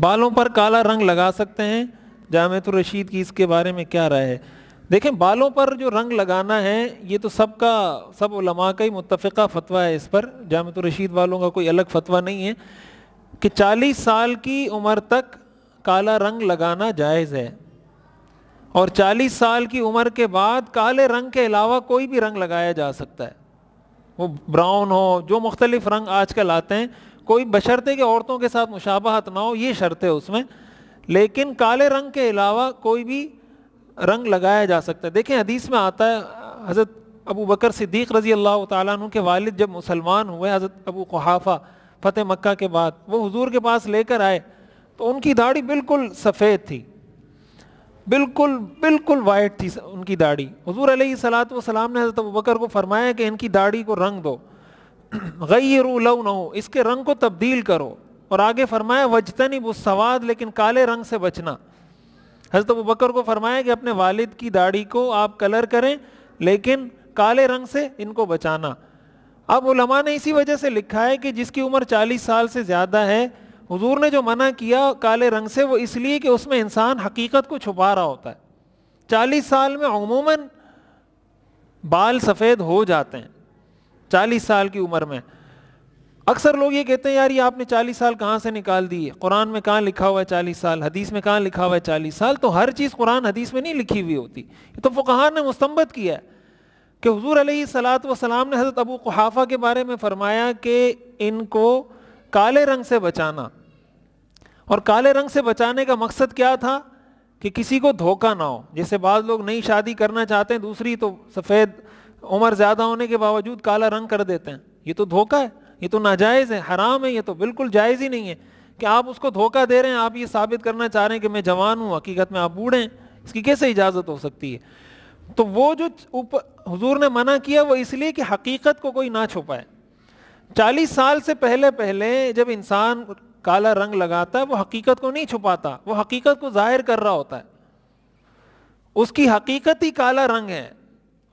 بالوں پر کالا رنگ لگا سکتے ہیں جامعۃ الرشید کی اس کے بارے میں کیا رائے ہے دیکھیں بالوں پر جو رنگ لگانا ہے یہ تو سب کا سب علماء کا ہی متفقہ فتویٰ ہے اس پر جامعۃ الرشید والوں کا کوئی الگ فتویٰ نہیں ہے کہ چالیس سال کی عمر تک کالا رنگ لگانا جائز ہے اور چالیس سال کی عمر کے بعد کالے رنگ کے علاوہ کوئی بھی رنگ لگایا جا سکتا ہے وہ براؤن ہو جو مختلف رنگ آج کل آتے ہیں کوئی بشرطے کہ عورتوں کے ساتھ مشابہت نہ ہو یہ شرط ہے اس میں لیکن کالے رنگ کے علاوہ کوئی بھی رنگ لگایا جا سکتا ہے دیکھیں حدیث میں آتا ہے حضرت ابو بکر صدیق رضی اللہ تعالیٰ عنہ کے والد جب مسلمان ہوئے حضرت ابو قحافہ فتح مکہ کے بعد وہ حضور کے پاس لے کر آئے تو ان کی داڑھی بالکل سفید تھی بالکل بالکل وائٹ تھی ان کی داڑھی حضور علیہ صلاح والسلام السلام نے حضرت ابو بکر کو فرمایا کہ ان کی داڑھی کو رنگ دو غیرو نہ ہو اس کے رنگ کو تبدیل کرو اور آگے فرمایا وجتاً سواد لیکن کالے رنگ سے بچنا حضرت ابو بکر کو فرمایا کہ اپنے والد کی داڑھی کو آپ کلر کریں لیکن کالے رنگ سے ان کو بچانا اب علماء نے اسی وجہ سے لکھا ہے کہ جس کی عمر چالیس سال سے زیادہ ہے حضور نے جو منع کیا کالے رنگ سے وہ اس لیے کہ اس میں انسان حقیقت کو چھپا رہا ہوتا ہے چالیس سال میں عموماً بال سفید ہو جاتے ہیں چالیس سال کی عمر میں اکثر لوگ یہ کہتے ہیں یار یہ آپ نے چالیس سال کہاں سے نکال ہے قرآن میں کہاں لکھا ہوا ہے چالیس سال حدیث میں کہاں لکھا ہوا ہے چالیس سال تو ہر چیز قرآن حدیث میں نہیں لکھی ہوئی ہوتی یہ تو فقہ نے مستمت کیا ہے کہ حضور علیہ صلاحت وسلام نے حضرت ابو قحافہ کے بارے میں فرمایا کہ ان کو کالے رنگ سے بچانا اور کالے رنگ سے بچانے کا مقصد کیا تھا کہ کسی کو دھوکہ نہ ہو جیسے بعض لوگ نئی شادی کرنا چاہتے ہیں دوسری تو سفید عمر زیادہ ہونے کے باوجود کالا رنگ کر دیتے ہیں یہ تو دھوکہ ہے یہ تو ناجائز ہے حرام ہے یہ تو بالکل جائز ہی نہیں ہے کہ آپ اس کو دھوکہ دے رہے ہیں آپ یہ ثابت کرنا چاہ رہے ہیں کہ میں جوان ہوں حقیقت میں آپ بوڑھے ہیں اس کی کیسے اجازت ہو سکتی ہے تو وہ جو حضور نے منع کیا وہ اس لیے کہ حقیقت کو کوئی نہ چھپائے چالیس سال سے پہلے پہلے جب انسان کالا رنگ لگاتا ہے وہ حقیقت کو نہیں چھپاتا وہ حقیقت کو ظاہر کر رہا ہوتا ہے اس کی حقیقت ہی کالا رنگ ہے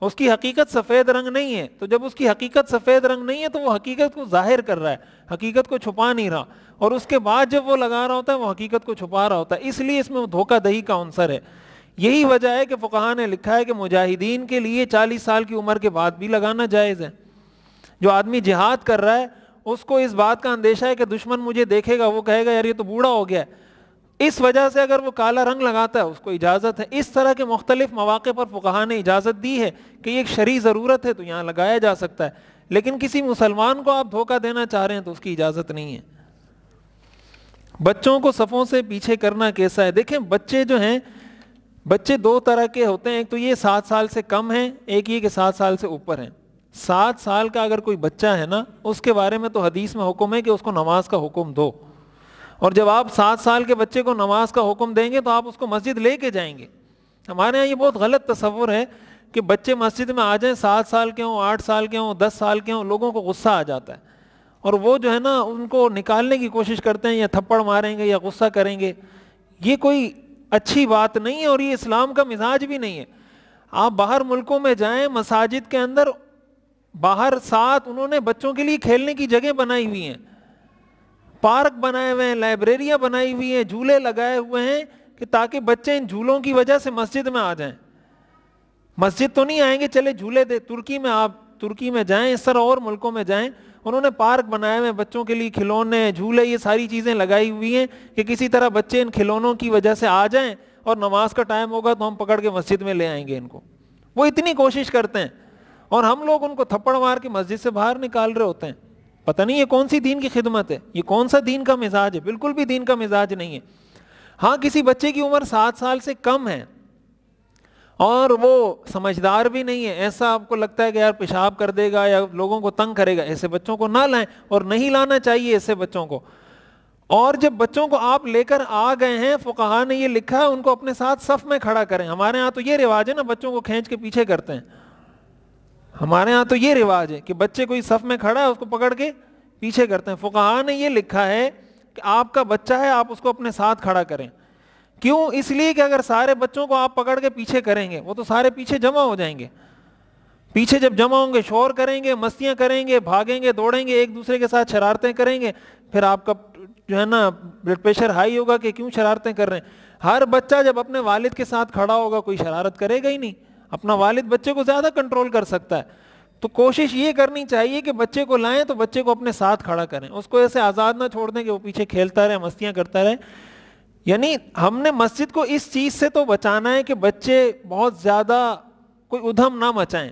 اس کی حقیقت سفید رنگ نہیں ہے تو جب اس کی حقیقت سفید رنگ نہیں ہے تو وہ حقیقت کو ظاہر کر رہا ہے حقیقت کو چھپا نہیں رہا اور اس کے بعد جب وہ لگا رہا ہوتا ہے وہ حقیقت کو چھپا رہا ہوتا ہے اس لیے اس میں دھوکہ دہی کا عنصر ہے یہی وجہ ہے کہ فقہ نے لکھا ہے کہ مجاہدین کے لیے چالیس سال کی عمر کے بعد بھی لگانا جائز ہے جو آدمی جہاد کر رہا ہے اس کو اس بات کا اندیشہ ہے کہ دشمن مجھے دیکھے گا وہ کہے گا یار یہ تو بوڑھا ہو گیا ہے اس وجہ سے اگر وہ کالا رنگ لگاتا ہے اس کو اجازت ہے اس طرح کے مختلف مواقع پر فقہ نے اجازت دی ہے کہ یہ ایک شرعی ضرورت ہے تو یہاں لگایا جا سکتا ہے لیکن کسی مسلمان کو آپ دھوکہ دینا چاہ رہے ہیں تو اس کی اجازت نہیں ہے بچوں کو صفوں سے پیچھے کرنا کیسا ہے دیکھیں بچے جو ہیں بچے دو طرح کے ہوتے ہیں ایک تو یہ سات سال سے کم ہیں ایک یہ کہ سات سال سے اوپر ہیں سات سال کا اگر کوئی بچہ ہے نا اس کے بارے میں تو حدیث میں حکم ہے کہ اس کو نماز کا حکم دو اور جب آپ سات سال کے بچے کو نماز کا حکم دیں گے تو آپ اس کو مسجد لے کے جائیں گے ہمارے یہاں یہ بہت غلط تصور ہے کہ بچے مسجد میں آ جائیں سات سال کے ہوں آٹھ سال کے ہوں دس سال کے ہوں لوگوں کو غصہ آ جاتا ہے اور وہ جو ہے نا ان کو نکالنے کی کوشش کرتے ہیں یا تھپڑ ماریں گے یا غصہ کریں گے یہ کوئی اچھی بات نہیں ہے اور یہ اسلام کا مزاج بھی نہیں ہے آپ باہر ملکوں میں جائیں مساجد کے اندر باہر ساتھ انہوں نے بچوں کے لیے کھیلنے کی جگہ بنائی ہوئی ہیں پارک بنائے ہوئے ہیں لائبریریاں بنائی ہوئی ہیں جھولے لگائے ہوئے ہیں کہ تاکہ بچے ان جھولوں کی وجہ سے مسجد میں آ جائیں مسجد تو نہیں آئیں گے چلے جھولے دے ترکی میں آپ ترکی میں جائیں اس طرح اور ملکوں میں جائیں انہوں نے پارک بنائے ہوئے ہیں بچوں کے لیے کھلونے جھولے یہ ساری چیزیں لگائی ہوئی ہیں کہ کسی طرح بچے ان کھلونوں کی وجہ سے آ جائیں اور نماز کا ٹائم ہوگا تو ہم پکڑ کے مسجد میں لے آئیں گے ان کو وہ اتنی کوشش کرتے ہیں اور ہم لوگ ان کو تھپڑ مار کے مسجد سے باہر نکال رہے ہوتے ہیں پتہ نہیں یہ کون سی دین کی خدمت ہے یہ کون سا دین کا مزاج ہے بالکل بھی دین کا مزاج نہیں ہے ہاں کسی بچے کی عمر سات سال سے کم ہے اور وہ سمجھدار بھی نہیں ہے ایسا آپ کو لگتا ہے کہ یار پیشاب کر دے گا یا لوگوں کو تنگ کرے گا ایسے بچوں کو نہ لائیں اور نہیں لانا چاہیے ایسے بچوں کو اور جب بچوں کو آپ لے کر آ گئے ہیں فقہ نے یہ لکھا ہے ان کو اپنے ساتھ صف میں کھڑا کریں ہمارے ہاں تو یہ رواج ہے نا بچوں کو کھینچ کے پیچھے کرتے ہیں ہمارے ہاں تو یہ رواج ہے کہ بچے کوئی صف میں کھڑا ہے اس کو پکڑ کے پیچھے کرتے ہیں فقہ نے یہ لکھا ہے کہ آپ کا بچہ ہے آپ اس کو اپنے ساتھ کھڑا کریں کیوں اس لیے کہ اگر سارے بچوں کو آپ پکڑ کے پیچھے کریں گے وہ تو سارے پیچھے جمع ہو جائیں گے پیچھے جب جمع ہوں گے شور کریں گے مستیاں کریں گے بھاگیں گے دوڑیں گے ایک دوسرے کے ساتھ شرارتیں کریں گے پھر آپ کا جو ہے نا بلڈ پریشر ہائی ہوگا کہ کیوں شرارتیں کر رہے ہیں ہر بچہ جب اپنے والد کے ساتھ کھڑا ہوگا کوئی شرارت کرے گا ہی نہیں اپنا والد بچے کو زیادہ کنٹرول کر سکتا ہے تو کوشش یہ کرنی چاہیے کہ بچے کو لائیں تو بچے کو اپنے ساتھ کھڑا کریں اس کو ایسے آزاد نہ چھوڑ دیں کہ وہ پیچھے کھیلتا رہے مستیاں کرتا رہے یعنی ہم نے مسجد کو اس چیز سے تو بچانا ہے کہ بچے بہت زیادہ کوئی ادھم نہ مچائیں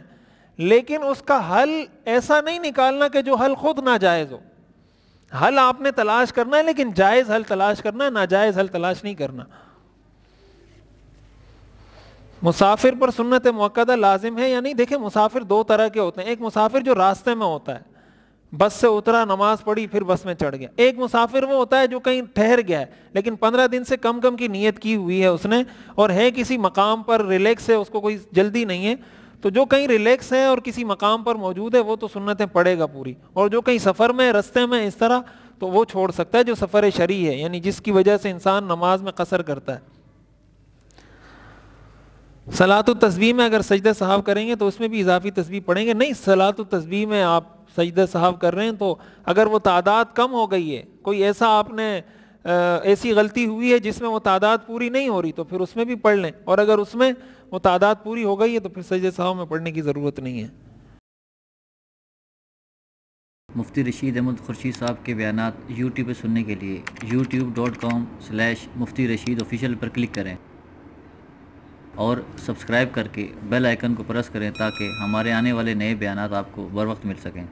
لیکن اس کا حل ایسا نہیں نکالنا کہ جو حل خود ناجائز ہو حل آپ نے تلاش کرنا ہے لیکن جائز حل تلاش کرنا ہے ناجائز حل تلاش نہیں کرنا مسافر پر سنت موقع لازم ہے یا نہیں دیکھیں مسافر دو طرح کے ہوتے ہیں ایک مسافر جو راستے میں ہوتا ہے بس سے اترا نماز پڑھی پھر بس میں چڑھ گیا ایک مسافر وہ ہوتا ہے جو کہیں ٹھہر گیا ہے لیکن پندرہ دن سے کم کم کی نیت کی ہوئی ہے اس نے اور ہے کسی مقام پر ریلیکس ہے اس کو کوئی جلدی نہیں ہے تو جو کہیں ریلیکس ہے اور کسی مقام پر موجود ہے وہ تو سنتیں پڑھے گا پوری اور جو کہیں سفر میں رستے میں اس طرح تو وہ چھوڑ سکتا ہے جو سفر شرعی ہے یعنی جس کی وجہ سے انسان نماز میں قصر کرتا ہے سلاۃ و تصویر میں اگر سجدہ صاحب کریں گے تو اس میں بھی اضافی تصویر پڑھیں گے نہیں سلاد و تصویر میں آپ سجدہ صاحب کر رہے ہیں تو اگر وہ تعداد کم ہو گئی ہے کوئی ایسا آپ نے ایسی غلطی ہوئی ہے جس میں وہ تعداد پوری نہیں ہو رہی تو پھر اس میں بھی پڑھ لیں اور اگر اس میں وہ تعداد پوری ہو گئی ہے تو پھر سجدہ صاحب میں پڑھنے کی ضرورت نہیں ہے مفتی رشید احمد خورشید صاحب کے بیانات یوٹیوب پہ سننے کے لیے YouTube dot com slash Mufti Rashid official پر کلک کریں اور سبسکرائب کر کے بیل آئیکن کو پرس کریں تاکہ ہمارے آنے والے نئے بیانات آپ کو بروقت مل سکیں